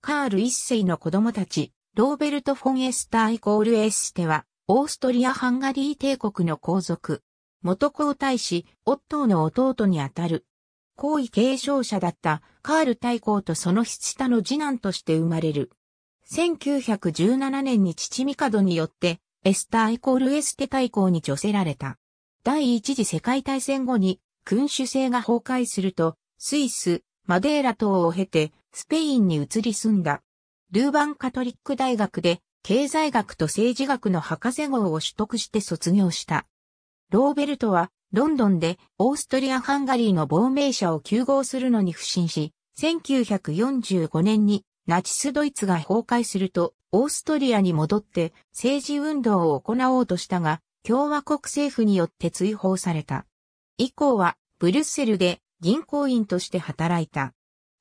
カール一世の子供たち、ローベルト・フォン・エスターイコール・エステは、オーストリア・ハンガリー帝国の皇族。元皇太子、オットーの弟にあたる。皇位継承者だったカール大公とその下の次男として生まれる。1917年に父ミカドによってエスターイコールエステ大公に除せられた。第一次世界大戦後に君主制が崩壊するとスイス、マデーラ等を経てスペインに移り住んだ。ルーバンカトリック大学で経済学と政治学の博士号を取得して卒業した。ローベルトはロンドンでオーストリア・ハンガリーの亡命者を救護するのに不信し、1945年にナチスドイツが崩壊するとオーストリアに戻って政治運動を行おうとしたが、共和国政府によって追放された。以降はブリュッセルで銀行員として働いた。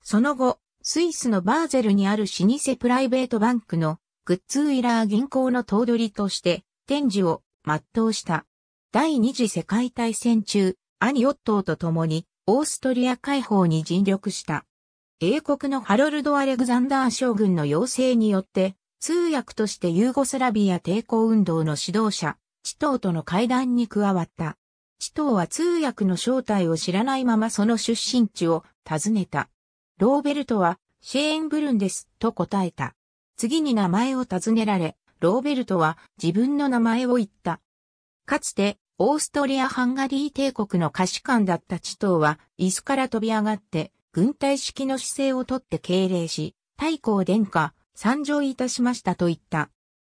その後、スイスのバーゼルにある老舗プライベートバンクのグッズウィラー銀行の頭取として展示を全うした。第二次世界大戦中、兄オットーと共にオーストリア解放に尽力した。英国のハロルド・アレグザンダー将軍の要請によって、通訳としてユーゴスラビア抵抗運動の指導者、チトーとの会談に加わった。チトーは通訳の正体を知らないままその出身地を訪ねた。ローベルトは、シェーンブルンです、と答えた。次に名前を尋ねられ、ローベルトは自分の名前を言った。かつて、オーストリア・ハンガリー帝国の歌士官だった地頭は、椅子から飛び上がって、軍隊式の姿勢をとって敬礼し、太閤殿下、参上いたしましたと言った。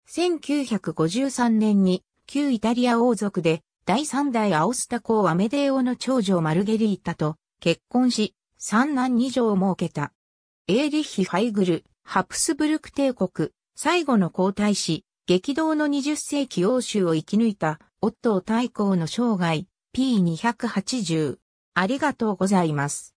1953年に、旧イタリア王族で、第三代アオスタ公アメデオの長女マルゲリータと結婚し、三男二女を設けた。エーリッヒ・ハイグル、ハプスブルク帝国、最後の皇太子、激動の20世紀欧州を生き抜いた、オットー大公の生涯、P280。ありがとうございます。